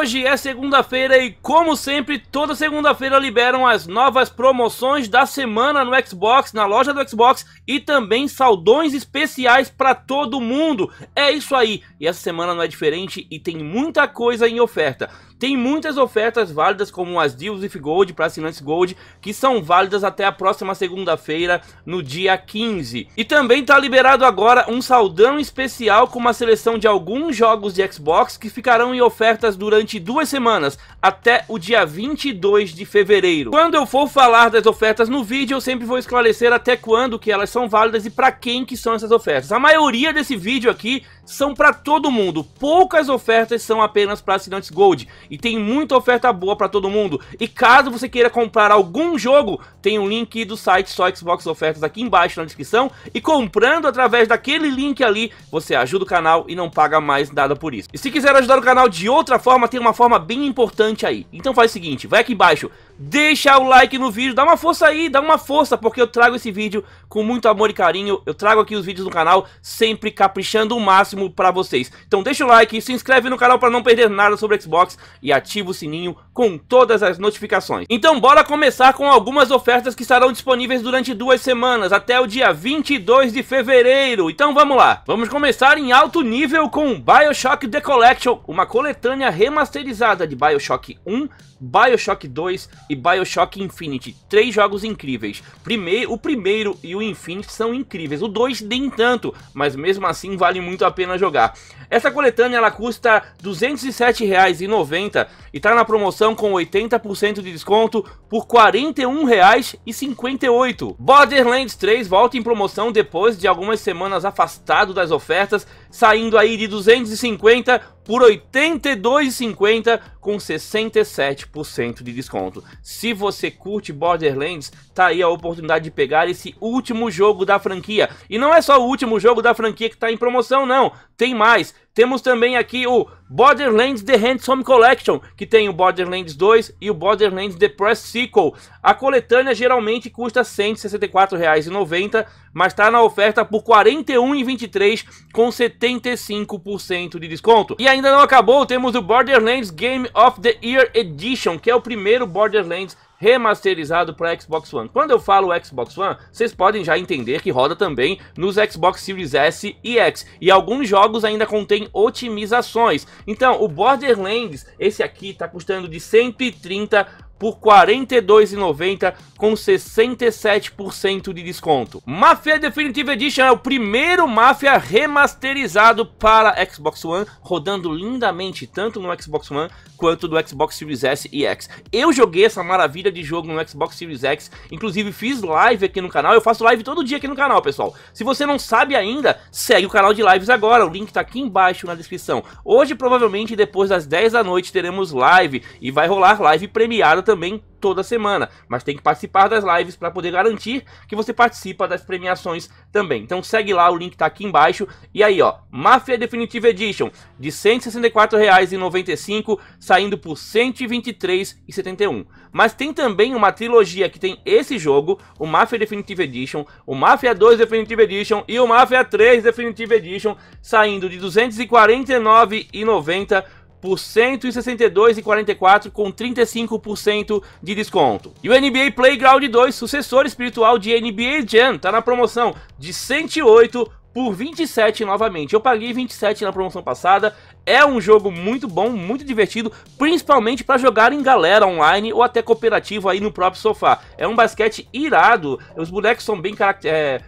Hoje é segunda-feira e, como sempre, toda segunda-feira liberam as novas promoções da semana no Xbox, na loja do Xbox e também saldões especiais para todo mundo. É isso aí, e essa semana não é diferente e tem muita coisa em oferta. Tem muitas ofertas válidas como as Deals If Gold para assinantes Gold, que são válidas até a próxima segunda-feira, no dia 15. E também está liberado agora um saldão especial com uma seleção de alguns jogos de Xbox que ficarão em ofertas durante duas semanas, até o dia 22 de fevereiro. Quando eu for falar das ofertas no vídeo, eu sempre vou esclarecer até quando que elas são válidas e para quem que são essas ofertas. A maioria desse vídeo aqui são para todo mundo. Poucas ofertas são apenas para assinantes Gold e tem muita oferta boa para todo mundo. E caso você queira comprar algum jogo, tem um link do site só Xbox Ofertas aqui embaixo na descrição e comprando através daquele link ali, você ajuda o canal e não paga mais nada por isso. E se quiser ajudar o canal de outra forma, tem uma forma bem importante aí. Então faz o seguinte, vai aqui embaixo, deixa o like no vídeo, dá uma força aí, dá uma força, porque eu trago esse vídeo com muito amor e carinho, eu trago aqui os vídeos do canal, sempre caprichando o máximo pra vocês. Então deixa o like, se inscreve no canal pra não perder nada sobre Xbox e ativa o sininho com todas as notificações. Então bora começar com algumas ofertas que estarão disponíveis durante duas semanas, até o dia 22 de fevereiro. Então vamos lá, vamos começar em alto nível com Bioshock The Collection, uma coletânea remasterizada de Bioshock 1, Bioshock 2 e Bioshock Infinity. Três jogos incríveis. Primeiro, o primeiro e o Infinity são incríveis. O dois nem tanto, mas mesmo assim vale muito a pena jogar. Essa coletânea ela custa R$ 207,90 e está na promoção com 80% de desconto por R$ 41,58. Borderlands 3 volta em promoção depois de algumas semanas afastado das ofertas saindo aí de 250 por 82,50 com 67% de desconto. Se você curte Borderlands, tá aí a oportunidade de pegar esse último jogo da franquia. E não é só o último jogo da franquia que tá em promoção, não. Tem mais. Temos também aqui o Borderlands The Handsome Collection, que tem o Borderlands 2 e o Borderlands The Press Sequel. A coletânea geralmente custa R$ 164,90, mas está na oferta por R$ 41,23 com 75% de desconto. E ainda não acabou, temos o Borderlands Game of the Year Edition, que é o primeiro Borderlands remasterizado para Xbox One. Quando eu falo Xbox One, vocês podem já entender que roda também nos Xbox Series S e X. E alguns jogos ainda contêm otimizações. Então, o Borderlands, esse aqui, tá custando de 130 por R$ 42,90 com 67% de desconto. Mafia Definitive Edition é o primeiro Mafia remasterizado para Xbox One, rodando lindamente tanto no Xbox One quanto do Xbox Series S e X. Eu joguei essa maravilha de jogo no Xbox Series X, inclusive fiz live aqui no canal, eu faço live todo dia aqui no canal, pessoal. Se você não sabe ainda, segue o canal de lives agora, o link tá aqui embaixo na descrição. Hoje, provavelmente, depois das 10 da noite, teremos live e vai rolar live premiada também toda semana, mas tem que participar das lives para poder garantir que você participa das premiações também. Então segue lá, o link tá aqui embaixo. E aí, ó, Mafia Definitive Edition de R$ 164,95 saindo por R$ 123,71. Mas tem também uma trilogia que tem esse jogo, o Mafia Definitive Edition, o Mafia 2 Definitive Edition e o Mafia 3 Definitive Edition saindo de R$ 249,90 por 162,44 com 35% de desconto. E o NBA Playground 2, sucessor espiritual de NBA Jam, tá na promoção de 108 por 27 novamente. Eu paguei 27 na promoção passada, é um jogo muito bom, muito divertido, principalmente para jogar em galera online ou até cooperativo aí no próprio sofá. É um basquete irado, os bonecos são bem é,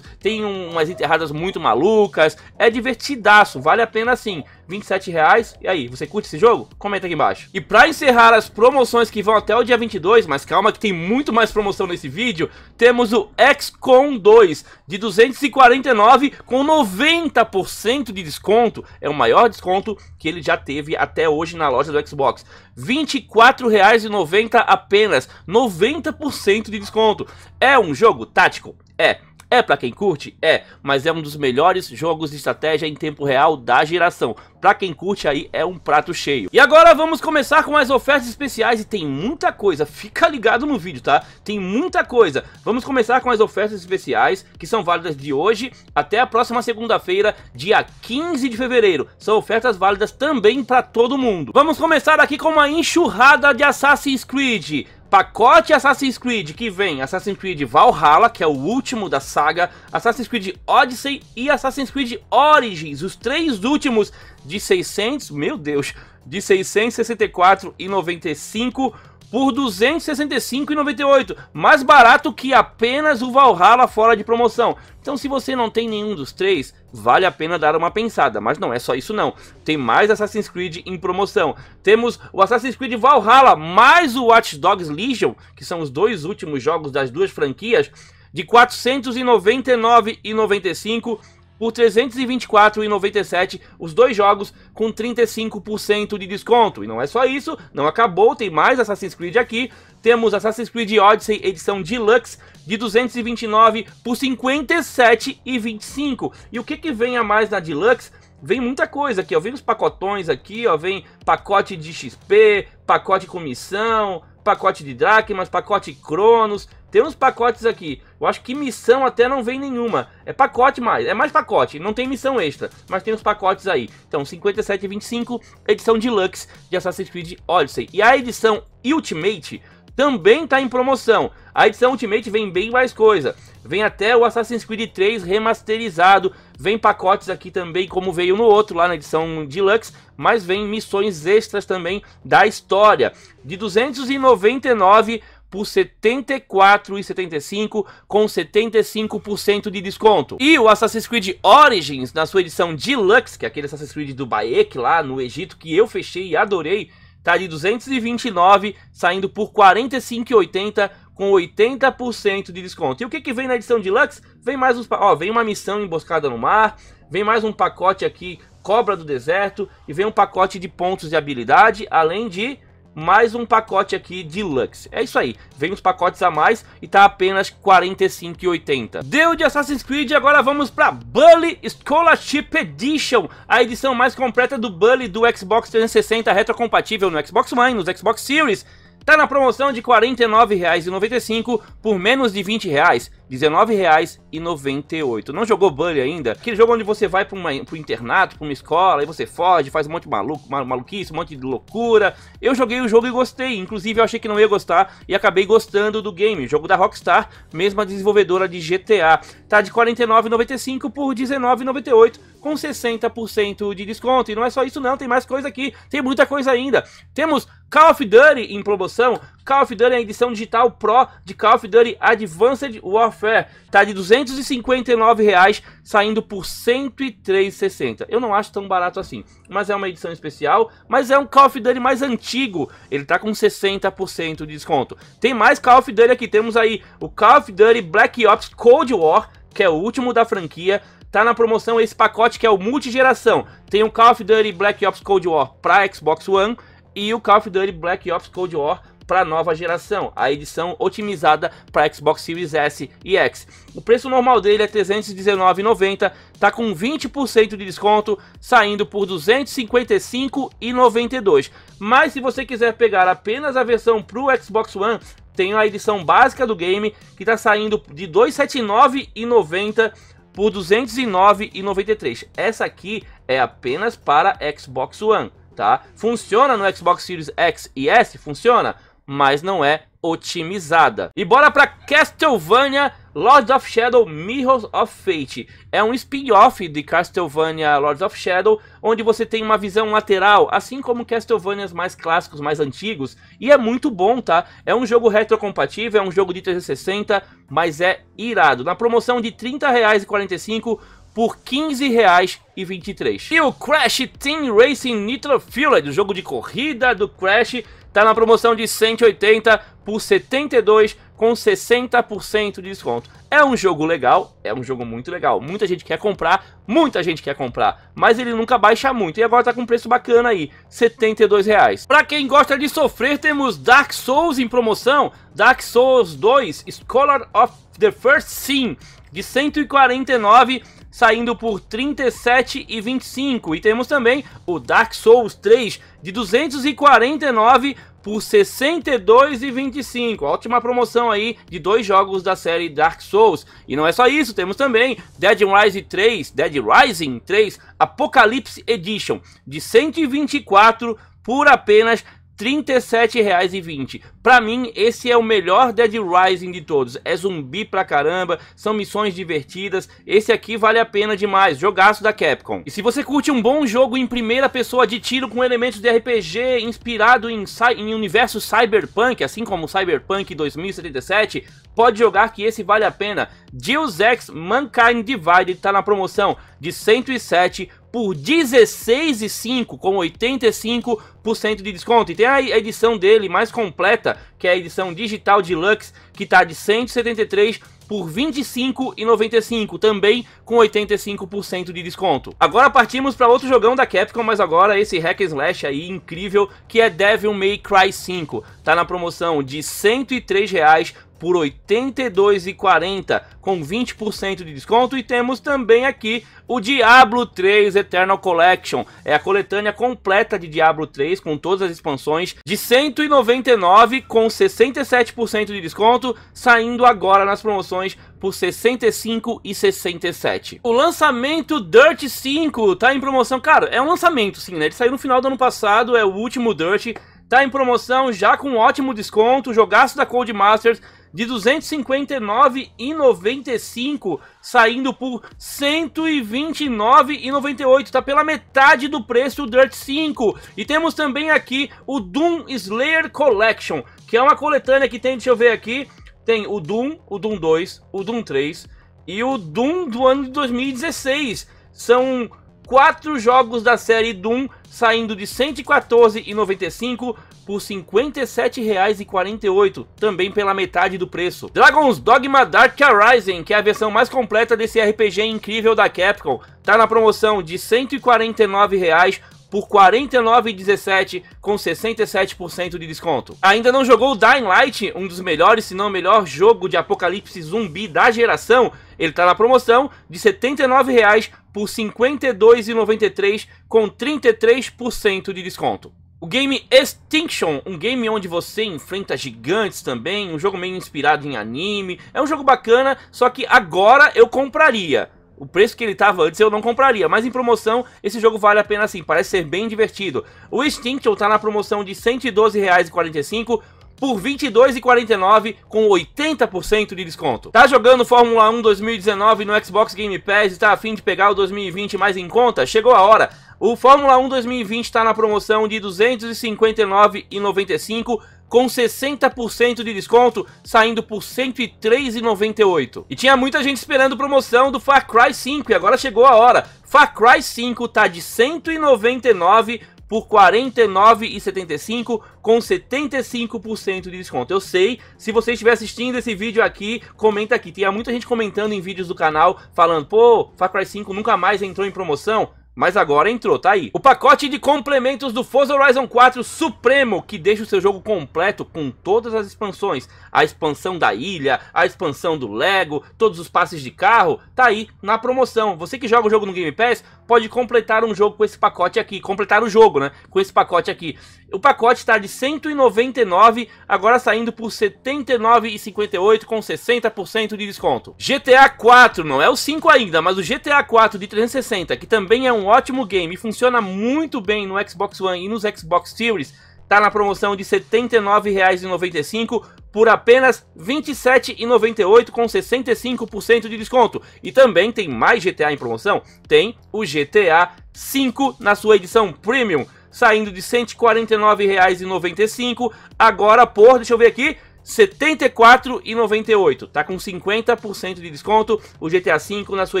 tem umas enterradas muito malucas, é divertidaço, vale a pena sim. 27 reais. E aí, você curte esse jogo? Comenta aqui embaixo. E para encerrar as promoções que vão até o dia 22, mas calma que tem muito mais promoção nesse vídeo, temos o XCOM 2 de 249 com 90% de desconto é o maior desconto que ele já teve até hoje na loja do Xbox. R$ 24,90 apenas, 90% de desconto. É um jogo tático? É. É para quem curte? É, mas é um dos melhores jogos de estratégia em tempo real da geração. Para quem curte aí é um prato cheio. E agora vamos começar com as ofertas especiais e tem muita coisa, fica ligado no vídeo, tá? Tem muita coisa. Vamos começar com as ofertas especiais que são válidas de hoje até a próxima segunda-feira, dia 15 de fevereiro. São ofertas válidas também para todo mundo. Vamos começar aqui com uma enxurrada de Assassin's Creed pacote Assassin's Creed que vem Assassin's Creed Valhalla, que é o último da saga, Assassin's Creed Odyssey e Assassin's Creed Origins, os três últimos de 600, meu Deus, de 664 e 95 por R$ 265,98, mais barato que apenas o Valhalla fora de promoção. Então se você não tem nenhum dos três, vale a pena dar uma pensada, mas não é só isso não. Tem mais Assassin's Creed em promoção. Temos o Assassin's Creed Valhalla mais o Watch Dogs Legion, que são os dois últimos jogos das duas franquias, de R$ 499,95 por R$ 324,97, os dois jogos com 35% de desconto. E não é só isso, não acabou, tem mais Assassin's Creed aqui. Temos Assassin's Creed Odyssey edição Deluxe de 229 por 57,25. E o que que vem a mais na Deluxe? Vem muita coisa aqui, ó. Vem os pacotões aqui, ó. Vem pacote de XP, pacote com comissão, pacote de dracmas, pacote cronos, tem uns pacotes aqui. Eu acho que missão até não vem nenhuma. É pacote mais, é mais pacote, não tem missão extra, mas tem os pacotes aí. Então, 57,25, edição deluxe de Assassin's Creed Odyssey. E a edição Ultimate também está em promoção. A edição Ultimate vem bem mais coisa. Vem até o Assassin's Creed 3 remasterizado. Vem pacotes aqui também, como veio no outro, lá na edição Deluxe. Mas vem missões extras também da história. De 299 por 74,75 com 75% de desconto. E o Assassin's Creed Origins, na sua edição Deluxe, que é aquele Assassin's Creed do Baek lá no Egito, que eu fechei e adorei, tá de 229, saindo por 45,80 com 80% de desconto. E o que, que vem na edição deluxe? Vem mais uns, ó, vem uma missão emboscada no mar, vem mais um pacote aqui Cobra do Deserto e vem um pacote de pontos de habilidade, além de mais um pacote aqui deluxe. É isso aí, vem uns pacotes a mais e tá apenas 45,80. Deu de Assassin's Creed, agora vamos para Bully Scholarship Edition, a edição mais completa do Bully do Xbox 360 retrocompatível no Xbox One, nos Xbox Series Tá na promoção de R$ 49,95 por menos de R$ 20 reais. R$19,98. Não jogou Bully ainda? Aquele jogo onde você vai para um internato, para uma escola, e você foge, faz um monte de maluco, maluquice, um monte de loucura. Eu joguei o jogo e gostei. Inclusive, eu achei que não ia gostar e acabei gostando do game. Jogo da Rockstar, mesma desenvolvedora de GTA. Tá de R$49,95 por R$19,98 com 60% de desconto. E não é só isso não, tem mais coisa aqui. Tem muita coisa ainda. Temos Call of Duty em promoção, Call of Duty, a edição digital Pro de Call of Duty Advanced Warfare. Tá de 259 reais, saindo por 103,60. Eu não acho tão barato assim, mas é uma edição especial, mas é um Call of Duty mais antigo. Ele tá com 60% de desconto. Tem mais Call of Duty aqui, temos aí o Call of Duty Black Ops Cold War, que é o último da franquia. Tá na promoção esse pacote que é o multigeração. Tem o Call of Duty Black Ops Cold War para Xbox One e o Call of Duty Black Ops Cold War para a nova geração, a edição otimizada para Xbox Series S e X. O preço normal dele é 319,90, tá com 20% de desconto, saindo por 255,92. Mas se você quiser pegar apenas a versão para o Xbox One, tem a edição básica do game que está saindo de 279,90 por 209,93. Essa aqui é apenas para Xbox One, tá? Funciona no Xbox Series X e S? Funciona? mas não é otimizada. E bora para Castlevania Lords of Shadow Mirrors of Fate. É um spin-off de Castlevania Lords of Shadow, onde você tem uma visão lateral, assim como Castlevanias mais clássicos, mais antigos, e é muito bom, tá? É um jogo retrocompatível, é um jogo de 360, mas é irado. Na promoção de R$ 30,45 por R$ 15,23. E o Crash Team Racing Nitro Fueled, o jogo de corrida do Crash, Tá na promoção de 180 por 72 com 60% de desconto. É um jogo legal, é um jogo muito legal. Muita gente quer comprar, muita gente quer comprar, mas ele nunca baixa muito. E agora tá com um preço bacana aí, R$ 72,00. Pra quem gosta de sofrer, temos Dark Souls em promoção. Dark Souls 2, Scholar of the First Sin, de 149 saindo por 37,25. E temos também o Dark Souls 3 de 249 por 62,25. Ótima promoção aí de dois jogos da série Dark Souls. E não é só isso, temos também Dead Rising 3, Dead Rising 3 Apocalypse Edition de 124 por apenas 37,20. Para mim, esse é o melhor Dead Rising de todos. É zumbi pra caramba, são missões divertidas. Esse aqui vale a pena demais, jogaço da Capcom. E se você curte um bom jogo em primeira pessoa de tiro com elementos de RPG inspirado em, em universo cyberpunk, assim como Cyberpunk 2077, pode jogar que esse vale a pena. Deus Ex Mankind Divided tá na promoção de 107 por R$16,05, com 85% de desconto. E tem a edição dele mais completa, que é a edição digital deluxe, que está de 173 por R$25,95, 25,95, também com 85% de desconto. Agora partimos para outro jogão da Capcom, mas agora esse hack and slash aí incrível, que é Devil May Cry 5. Tá na promoção de R$ 103 reais por R$ 82,40 com 20% de desconto e temos também aqui o Diablo 3 Eternal Collection. É a coletânea completa de Diablo 3 com todas as expansões de 199 com 67% de desconto, saindo agora nas promoções por 65 e 67. O lançamento Dirt 5 tá em promoção, cara, é um lançamento sim, né? Ele saiu no final do ano passado, é o último Dirt Tá em promoção já com um ótimo desconto, jogaço da Cold Masters de 259,95 saindo por 129,98, tá pela metade do preço do Dirt 5. E temos também aqui o Doom Slayer Collection, que é uma coletânea que tem, deixa eu ver aqui, tem o Doom, o Doom 2, o Doom 3 e o Doom do ano de 2016. São quatro jogos da série Doom, saindo de R$ 114,95 por R$ 57,48, também pela metade do preço. Dragon's Dogma Dark Horizon, que é a versão mais completa desse RPG incrível da Capcom, tá na promoção de R$ 149,00 por R$ 49,17 com 67% de desconto. Ainda não jogou Dying Light, um dos melhores, se não melhor jogo de apocalipse zumbi da geração? Ele está na promoção de R$ 79,00 por R$ 52,93 com 33% de desconto. O game Extinction, um game onde você enfrenta gigantes também, um jogo meio inspirado em anime, é um jogo bacana, só que agora eu compraria. O preço que ele estava antes eu não compraria, mas em promoção esse jogo vale a pena sim, parece ser bem divertido. O Extinction está na promoção de R$ 112,45 por R$ 22,49 com 80% de desconto. Tá jogando Fórmula 1 2019 no Xbox Game Pass e tá afim de pegar o 2020 mais em conta? Chegou a hora! O Fórmula 1 2020 está na promoção de R$ 259,95 com 60% de desconto, saindo por R$ 103,98. E tinha muita gente esperando promoção do Far Cry 5 e agora chegou a hora. Far Cry 5 tá de 199 por R$ 49,75 com 75% de desconto. Eu sei, se você estiver assistindo esse vídeo aqui, comenta aqui. Tinha muita gente comentando em vídeos do canal falando, pô, Far Cry 5 nunca mais entrou em promoção. Mas agora entrou, tá aí. O pacote de complementos do Forza Horizon 4 Supremo, que deixa o seu jogo completo com todas as expansões. A expansão da ilha, a expansão do Lego, todos os passes de carro, tá aí na promoção. Você que joga o jogo no Game Pass, pode completar um jogo com esse pacote aqui. Completar o jogo, né? Com esse pacote aqui. O pacote está de 199, agora saindo por 79,58 com 60% de desconto. GTA 4, não é o 5 ainda, mas o GTA 4 de 360, que também é um um ótimo game e funciona muito bem no Xbox One e nos Xbox Series, está na promoção de R$ 79,95 por apenas R$ 27,98 com 65% de desconto. E também tem mais GTA em promoção? Tem o GTA V na sua edição Premium, saindo de R$ 149,95 agora por, deixa eu ver aqui, 74,98. Tá com 50% de desconto o GTA V na sua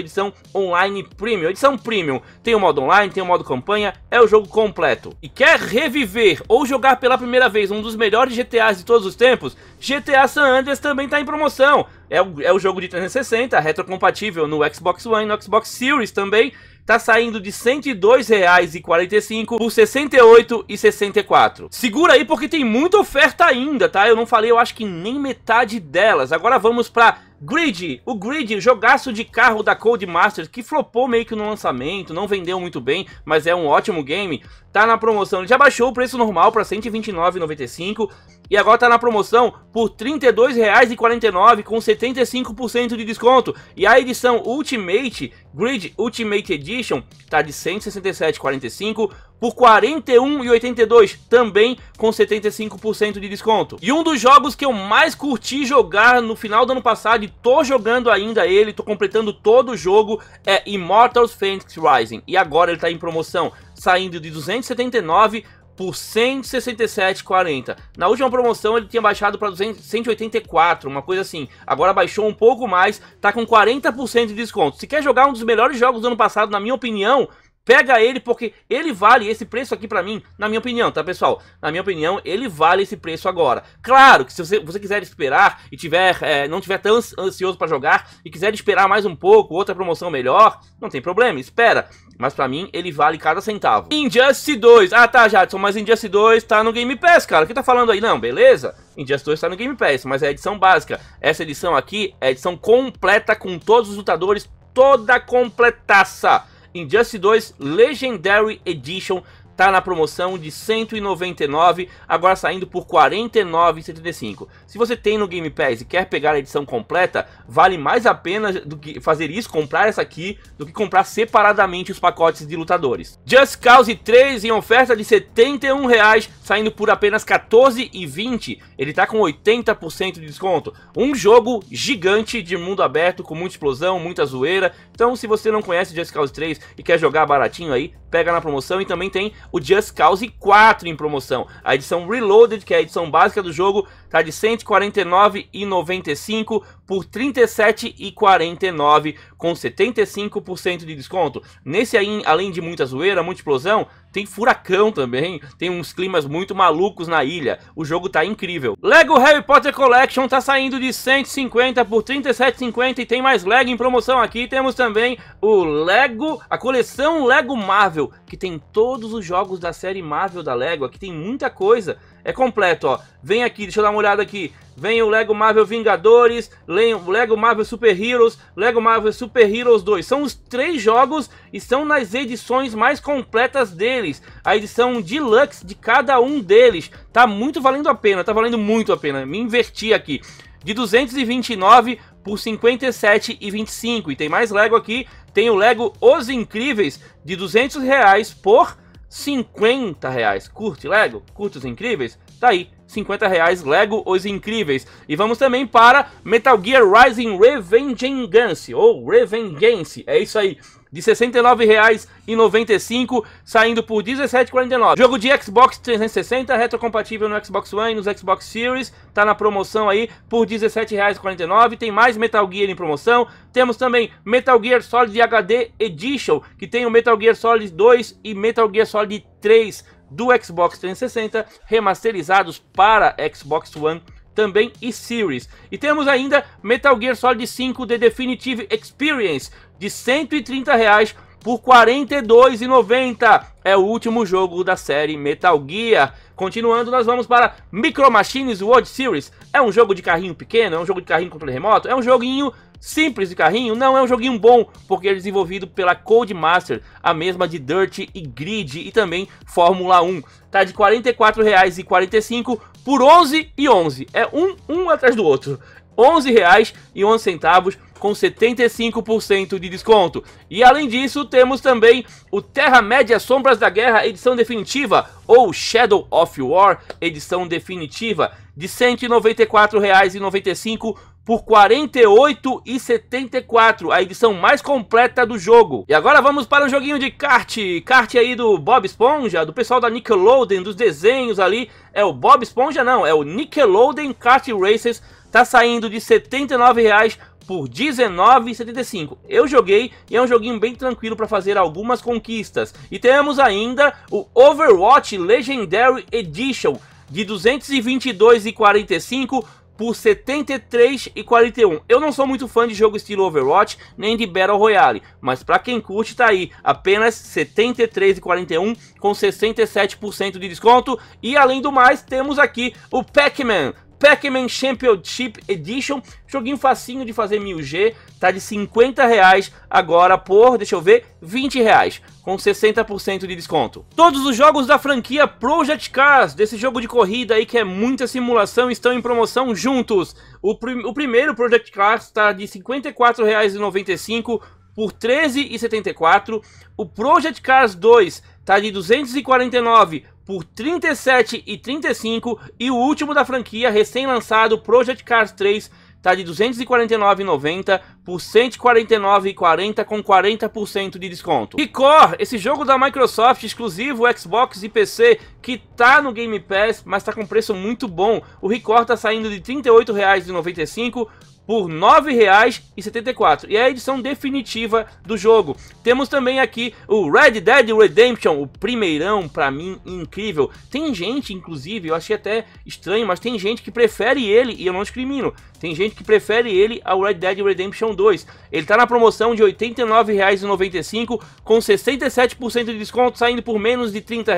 edição online premium. Edição premium tem o modo online, tem o modo campanha, é o jogo completo. E quer reviver ou jogar pela primeira vez um dos melhores GTAs de todos os tempos? GTA San Andreas também tá em promoção. É o, é o jogo de 360, retrocompatível no Xbox One, no Xbox Series também tá saindo de R$ 102,45 por R$ 68,64. Segura aí porque tem muita oferta ainda, tá? Eu não falei, eu acho que nem metade delas. Agora vamos para Grid, o Grid, jogaço de carro da Cold Masters, que flopou meio que no lançamento, não vendeu muito bem, mas é um ótimo game tá na promoção. Ele já baixou o preço normal para 129,95 e agora tá na promoção por R$ 32,49 com 75% de desconto. E a edição Ultimate, Grid Ultimate Edition, tá de 167,45 por 41,82, também com 75% de desconto. E um dos jogos que eu mais curti jogar no final do ano passado, e tô jogando ainda ele, tô completando todo o jogo, é Immortals Phoenix Rising. E agora ele tá em promoção saindo de 279 por 167,40. Na última promoção ele tinha baixado para 184, uma coisa assim. Agora baixou um pouco mais, tá com 40% de desconto. Se quer jogar um dos melhores jogos do ano passado, na minha opinião, pega ele porque ele vale esse preço aqui para mim, na minha opinião, tá pessoal? Na minha opinião, ele vale esse preço agora. Claro que se você, você quiser esperar e tiver é, não tiver tão ansioso para jogar e quiser esperar mais um pouco, outra promoção melhor, não tem problema, espera. Mas pra mim, ele vale cada centavo. Injustice 2. Ah, tá, Jadson, mas Injustice 2 tá no Game Pass, cara. O que tá falando aí? Não, beleza. Injustice 2 tá no Game Pass, mas é a edição básica. Essa edição aqui é a edição completa com todos os lutadores, toda completaça. Injustice 2 Legendary Edition tá na promoção de 199, agora saindo por 49,75. Se você tem no Game Pass e quer pegar a edição completa, vale mais a pena do que fazer isso, comprar essa aqui, do que comprar separadamente os pacotes de lutadores. Just Cause 3 em oferta de 71, reais, saindo por apenas 14,20. Ele tá com 80% de desconto. Um jogo gigante de mundo aberto, com muita explosão, muita zoeira. Então, se você não conhece Just Cause 3 e quer jogar baratinho aí, pega na promoção e também tem o Just Cause 4 em promoção. A edição Reloaded, que é a edição básica do jogo, tá de R$ 149,95 por R$ 37,49 com 75% de desconto. Nesse aí, além de muita zoeira, muita explosão, tem furacão também, tem uns climas muito malucos na ilha. O jogo tá incrível. Lego Harry Potter Collection tá saindo de 150 por 37,50 e tem mais Lego em promoção aqui. Temos também o Lego, a coleção Lego Marvel, que tem todos os jogos da série Marvel da Lego. Aqui tem muita coisa. É completo, ó. Vem aqui, deixa eu dar uma olhada aqui. Vem o Lego Marvel Vingadores, Lego Marvel Super Heroes, Lego Marvel Super Heroes 2. São os três jogos e são nas edições mais completas deles. A edição deluxe de cada um deles. Tá muito valendo a pena, tá valendo muito a pena. Me inverti aqui. De 229 por 57,25. E tem mais Lego aqui. Tem o Lego Os Incríveis de 200 reais por 50 reais. Curte Lego? Curte os incríveis? Tá aí, 50 reais Lego Os Incríveis. E vamos também para Metal Gear Rising Revengeance, ou Revengeance, é isso aí de R$ 69,95, saindo por R$ 17,49. Jogo de Xbox 360, retrocompatível no Xbox One e nos Xbox Series, tá na promoção aí por R$ 17,49. Tem mais Metal Gear em promoção. Temos também Metal Gear Solid HD Edition, que tem o Metal Gear Solid 2 e Metal Gear Solid 3 do Xbox 360, remasterizados para Xbox One também e Series. E temos ainda Metal Gear Solid 5 The Definitive Experience de R$ 130 reais por R$ 42,90. É o último jogo da série Metal Gear. Continuando, nós vamos para Micro Machines World Series. É um jogo de carrinho pequeno, é um jogo de carrinho controle remoto, é um joguinho simples de carrinho, não é um joguinho bom, porque é desenvolvido pela Codemaster, a mesma de Dirt e Grid e também Fórmula 1. Tá de R$ 44,45 por R$ 11,11. É um, um atrás do outro. R$ 11,11 com 75% de desconto. E além disso, temos também o Terra-média Sombras da Guerra edição definitiva ou Shadow of War edição definitiva de R$ 194,95 por R$ 48,74, a edição mais completa do jogo. E agora vamos para um joguinho de kart, kart aí do Bob Esponja, do pessoal da Nickelodeon, dos desenhos ali, é o Bob Esponja não, é o Nickelodeon Kart Racers, tá saindo de R$ 79,00 por 19,75 Eu joguei e é um joguinho bem tranquilo para fazer algumas conquistas. E temos ainda o Overwatch Legendary Edition de 222,45 por 73,41. Eu não sou muito fã de jogo estilo Overwatch, nem de Battle Royale, mas para quem curte tá aí, apenas 73,41 com 67% de desconto. E além do mais, temos aqui o Pac-Man Pac-Man Championship Edition, joguinho facinho de fazer 1000G, tá de 50 reais agora por, deixa eu ver, 20 reais, com 60% de desconto. Todos os jogos da franquia Project Cars, desse jogo de corrida aí que é muita simulação, estão em promoção juntos. O, prim o primeiro Project Cars tá de R$ 54,95 por 13,74. O Project Cars 2 tá de 249 por 37 e 35 e o último da franquia recém-lançado Project Cars 3 tá de 249,90 por 149,40 com 40% de desconto. Record, esse jogo da Microsoft exclusivo Xbox e PC que tá no Game Pass, mas tá com preço muito bom. O Record tá saindo de R$ 38,95 por R$ 9,74. E é a edição definitiva do jogo. Temos também aqui o Red Dead Redemption, o primeirão, para mim, incrível. Tem gente, inclusive, eu achei até estranho, mas tem gente que prefere ele, e eu não discrimino, tem gente que prefere ele ao Red Dead Redemption 2. Ele tá na promoção de R$ 89,95, com 67% de desconto, saindo por menos de R$ 30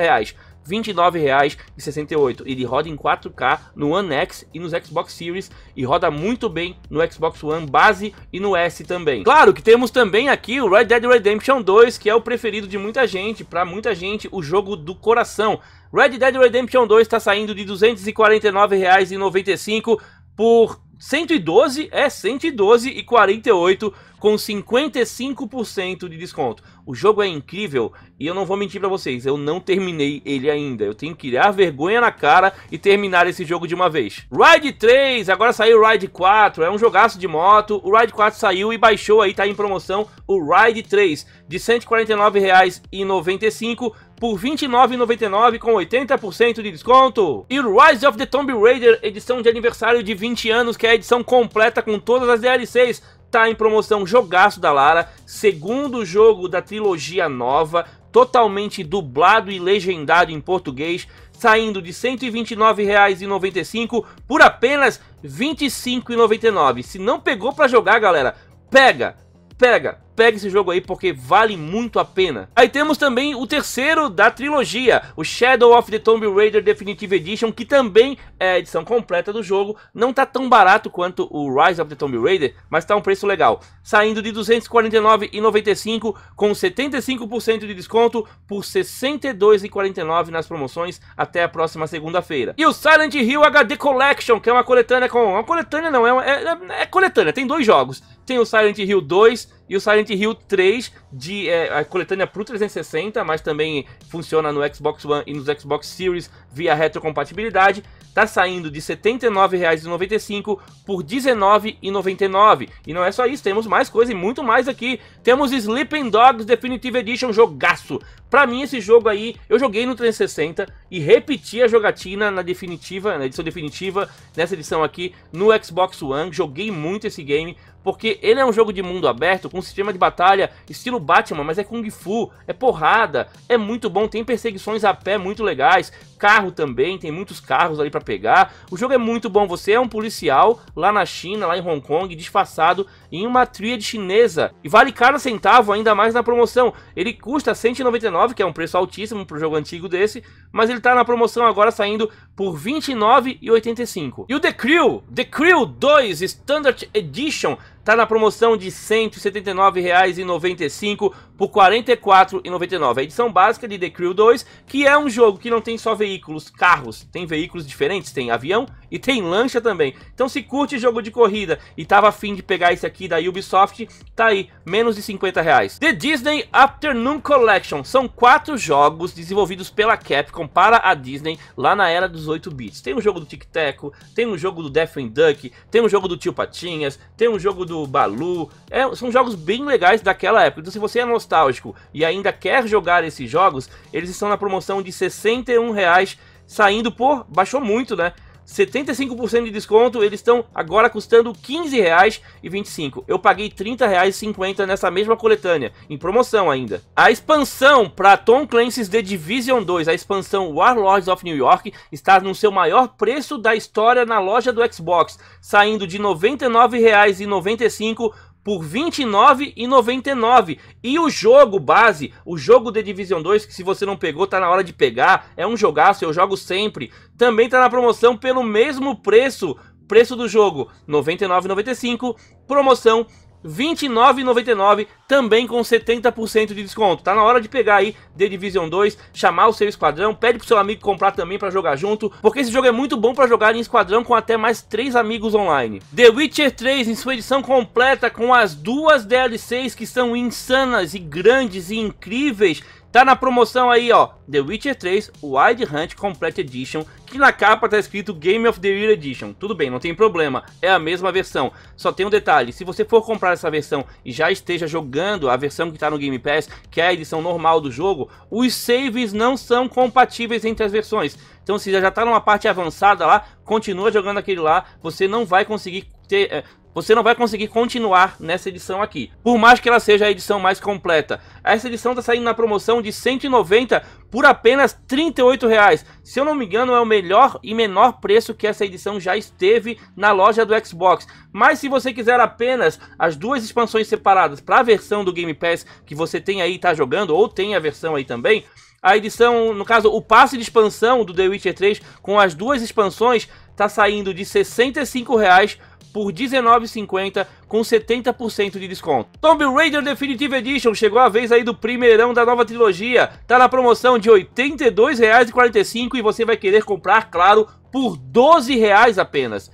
R$ 29,68. Ele roda em 4K no One X e nos Xbox Series e roda muito bem no Xbox One base e no S também. Claro que temos também aqui o Red Dead Redemption 2, que é o preferido de muita gente, para muita gente o jogo do coração. Red Dead Redemption 2 está saindo de R$ 249,95 por 112 é 112 e 48 com 55% de desconto. O jogo é incrível e eu não vou mentir para vocês, eu não terminei ele ainda. Eu tenho que criar vergonha na cara e terminar esse jogo de uma vez. Ride 3, agora saiu o Ride 4, é um jogaço de moto. O Ride 4 saiu e baixou aí, tá em promoção o Ride 3 de R$ 149,95 por R$ 29,99 com 80% de desconto. E Rise of the Tomb Raider, edição de aniversário de 20 anos, que é a edição completa com todas as DLCs, tá em promoção Jogaço da Lara, segundo jogo da trilogia nova, totalmente dublado e legendado em português, saindo de R$ 129,95 por apenas R$ 25,99. Se não pegou para jogar, galera, pega, pega, pegue esse jogo aí porque vale muito a pena. Aí temos também o terceiro da trilogia, o Shadow of the Tomb Raider Definitive Edition, que também é a edição completa do jogo. Não tá tão barato quanto o Rise of the Tomb Raider, mas tá um preço legal. Saindo de R$ 249,95 com 75% de desconto por R$ 62,49 nas promoções até a próxima segunda-feira. E o Silent Hill HD Collection, que é uma coletânea com... Uma coletânea não, é, uma... é, é, é coletânea, tem dois jogos. Tem o Silent Hill 2 e o Silent Hill 3, de, é, a coletânea pro 360, mas também funciona no Xbox One e nos Xbox Series via retrocompatibilidade, tá saindo de R$ 79,95 por R$ 19,99. E não é só isso, temos mais coisa e muito mais aqui. Temos Sleeping Dogs Definitive Edition, jogaço. para mim esse jogo aí, eu joguei no 360 e repeti a jogatina na definitiva, na edição definitiva, nessa edição aqui, no Xbox One. Joguei muito esse game, porque ele é um jogo de mundo aberto com um sistema de batalha estilo Batman, mas é kung fu, é porrada, é muito bom, tem perseguições a pé muito legais, carro também, tem muitos carros ali para pegar. O jogo é muito bom, você é um policial lá na China, lá em Hong Kong, disfarçado em uma tríade chinesa e vale cada centavo ainda mais na promoção. Ele custa 199, que é um preço altíssimo pro jogo antigo desse, mas ele tá na promoção agora saindo por 29,85. E o The Crew, The Crew 2 Standard Edition Tá na promoção de R$ 179,95 por R$ 44,99. A edição básica de The Crew 2, que é um jogo que não tem só veículos, carros, tem veículos diferentes, tem avião e tem lancha também. Então se curte jogo de corrida e tava afim de pegar esse aqui da Ubisoft, tá aí, menos de 50 reais. The Disney Afternoon Collection, são quatro jogos desenvolvidos pela Capcom para a Disney lá na era dos 8 bits. Tem um jogo do Tic Tac, tem um jogo do Death Duck, tem um jogo do Tio Patinhas, tem um jogo do do Balu. É, são jogos bem legais daquela época. Então, se você é nostálgico e ainda quer jogar esses jogos, eles estão na promoção de R$ reais, saindo por. baixou muito, né? 75% de desconto, eles estão agora custando R$ 15,25. Eu paguei R$ 30,50 nessa mesma coletânea, em promoção ainda. A expansão para Tom Clancy's The Division 2, a expansão Warlords of New York, está no seu maior preço da história na loja do Xbox, saindo de R$ 99,95 por R$ 29,99. E o jogo base, o jogo de Division 2, que se você não pegou, tá na hora de pegar, é um jogaço, eu jogo sempre. Também tá na promoção pelo mesmo preço, preço do jogo R$ 99,95, promoção 29,99 também com 70% de desconto. Tá na hora de pegar aí The Division 2, chamar o seu esquadrão, pede pro seu amigo comprar também para jogar junto, porque esse jogo é muito bom para jogar em esquadrão com até mais 3 amigos online. The Witcher 3 em sua edição completa com as duas DLCs que são insanas e grandes e incríveis Tá na promoção aí, ó, The Witcher 3 Wild Hunt Complete Edition, que na capa tá escrito Game of the Year Edition. Tudo bem, não tem problema, é a mesma versão. Só tem um detalhe, se você for comprar essa versão e já esteja jogando a versão que tá no Game Pass, que é a edição normal do jogo, os saves não são compatíveis entre as versões. Então se já tá numa parte avançada lá, continua jogando aquele lá, você não vai conseguir ter, eh, você não vai conseguir continuar nessa edição aqui. Por mais que ela seja a edição mais completa. Essa edição está saindo na promoção de 190 por apenas R$ 38,00. Se eu não me engano, é o melhor e menor preço que essa edição já esteve na loja do Xbox. Mas se você quiser apenas as duas expansões separadas para a versão do Game Pass que você tem aí está jogando ou tem a versão aí também, a edição, no caso, o passe de expansão do The Witcher 3 com as duas expansões está saindo de R$ 65,00 por R$19,50 com 70% de desconto. Tomb Raider Definitive Edition chegou a vez aí do primeirão da nova trilogia. Tá na promoção de R$ 82,45 e você vai querer comprar, claro, por R$ 12 apenas.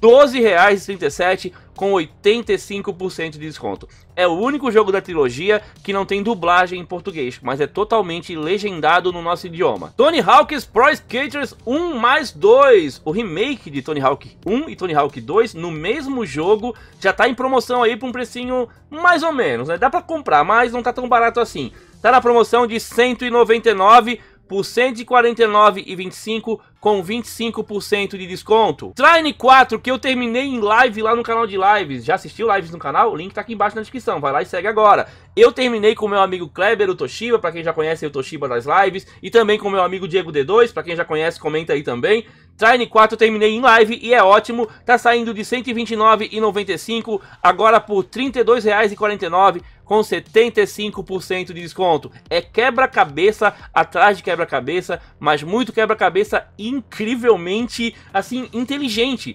12,37 com 85% de desconto. É o único jogo da trilogia que não tem dublagem em português, mas é totalmente legendado no nosso idioma. Tony Hawk's Pro Skaters 1 mais 2, o remake de Tony Hawk 1 e Tony Hawk 2 no mesmo jogo, já tá em promoção aí por um precinho mais ou menos, né? Dá para comprar, mas não tá tão barato assim. Tá na promoção de 199 por 149,25 com 25% de desconto. Trine 4 que eu terminei em live lá no canal de lives. Já assistiu lives no canal? O link tá aqui embaixo na descrição. Vai lá e segue agora. Eu terminei com meu amigo Kleber o Toshiba, para quem já conhece o Toshiba das lives, e também com meu amigo Diego D2, para quem já conhece, comenta aí também. Trine 4 eu terminei em live e é ótimo, tá saindo de 129,95 agora por R$ 32,49 com 75% de desconto. É quebra-cabeça atrás de quebra-cabeça, mas muito quebra-cabeça incrivelmente assim inteligente.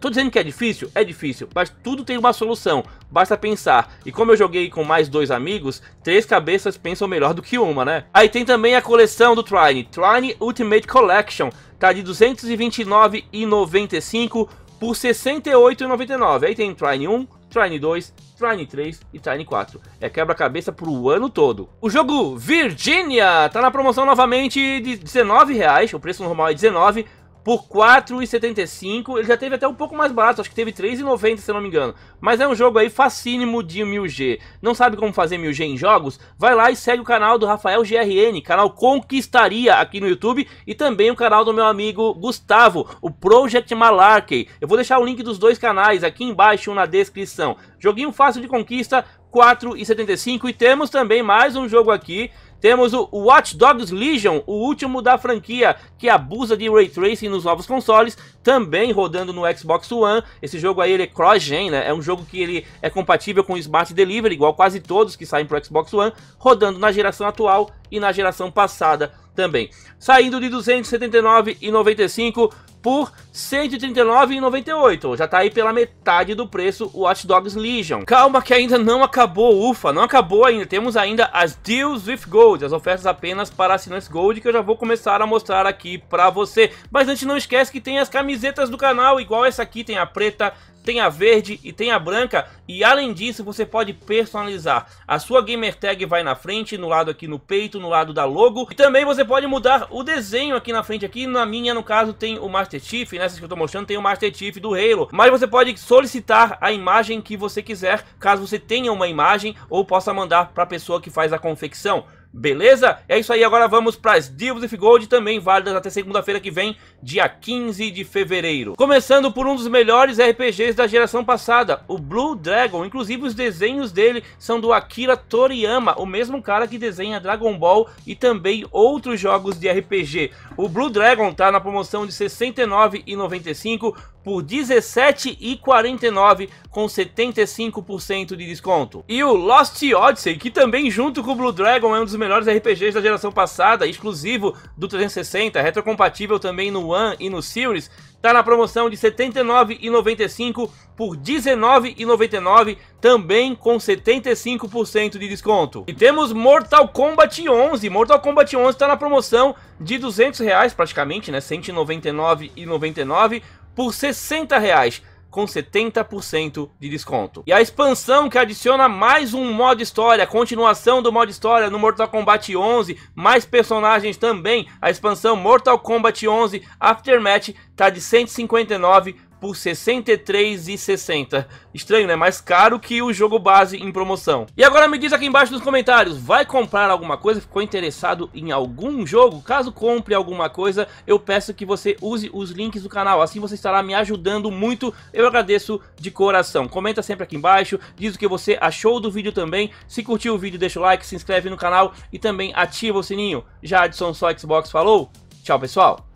Tô dizendo que é difícil? É difícil, mas tudo tem uma solução, basta pensar. E como eu joguei com mais dois amigos, três cabeças pensam melhor do que uma, né? Aí tem também a coleção do Trine, Trine Ultimate Collection, tá de R$ 229,95 por R$ 68,99. Aí tem Trine 1, Trine 2, Trine 3 e Trine 4. É quebra-cabeça pro ano todo. O jogo Virginia tá na promoção novamente de R$19,00, o preço normal é 19 por 4,75. Ele já teve até um pouco mais barato, acho que teve 3,90 se eu não me engano. Mas é um jogo aí facínimo de 1000G. Não sabe como fazer 1000G em jogos? Vai lá e segue o canal do Rafael GRN, canal Conquistaria aqui no YouTube. E também o canal do meu amigo Gustavo, o Project Malarkey. Eu vou deixar o link dos dois canais aqui embaixo na descrição. Joguinho fácil de conquista, 4,75. E temos também mais um jogo aqui temos o Watch Dogs Legion, o último da franquia, que abusa de Ray Tracing nos novos consoles, também rodando no Xbox One. Esse jogo aí ele é cross-gen, né? É um jogo que ele é compatível com o Smart Delivery, igual quase todos que saem pro Xbox One, rodando na geração atual e na geração passada também. Saindo de R$ 279,95, por R$ 139,98. Já tá aí pela metade do preço o Watch Dogs Legion. Calma que ainda não acabou, ufa, não acabou ainda. Temos ainda as Deals with Gold, as ofertas apenas para assinantes Gold que eu já vou começar a mostrar aqui pra você. Mas antes não esquece que tem as camisetas do canal, igual essa aqui, tem a preta, tem a verde e tem a branca. E além disso, você pode personalizar. A sua gamer tag vai na frente, no lado aqui no peito, no lado da logo. E também você pode mudar o desenho aqui na frente. Aqui na minha, no caso, tem o Master Chief. Nessas né? que eu tô mostrando, tem o Master Chief do Halo. Mas você pode solicitar a imagem que você quiser, caso você tenha uma imagem ou possa mandar para a pessoa que faz a confecção. Beleza? É isso aí, agora vamos para as Divos e Gold também válidas até segunda-feira que vem, dia 15 de fevereiro. Começando por um dos melhores RPGs da geração passada, o Blue Dragon. Inclusive os desenhos dele são do Akira Toriyama, o mesmo cara que desenha Dragon Ball e também outros jogos de RPG. O Blue Dragon tá na promoção de R$ 69,95 por 17,49 com 75% de desconto. E o Lost Odyssey, que também junto com o Blue Dragon é um dos melhores RPGs da geração passada, exclusivo do 360, retrocompatível também no One e no Series, está na promoção de R$ 79,95 por R$ 19,99, também com 75% de desconto. E temos Mortal Kombat 11. Mortal Kombat 11 está na promoção de R$ 200 reais, praticamente, né? R$ 199,99 por 60 60,00. com 70% de desconto. E a expansão que adiciona mais um modo história, continuação do modo história no Mortal Kombat 11, mais personagens também, a expansão Mortal Kombat 11 Aftermath tá de 159 por 63,60. Estranho, né? Mais caro que o jogo base em promoção. E agora me diz aqui embaixo nos comentários, vai comprar alguma coisa? Ficou interessado em algum jogo? Caso compre alguma coisa, eu peço que você use os links do canal, assim você estará me ajudando muito. Eu agradeço de coração. Comenta sempre aqui embaixo, diz o que você achou do vídeo também. Se curtiu o vídeo, deixa o like, se inscreve no canal e também ativa o sininho. Já Adson só Xbox falou. Tchau, pessoal.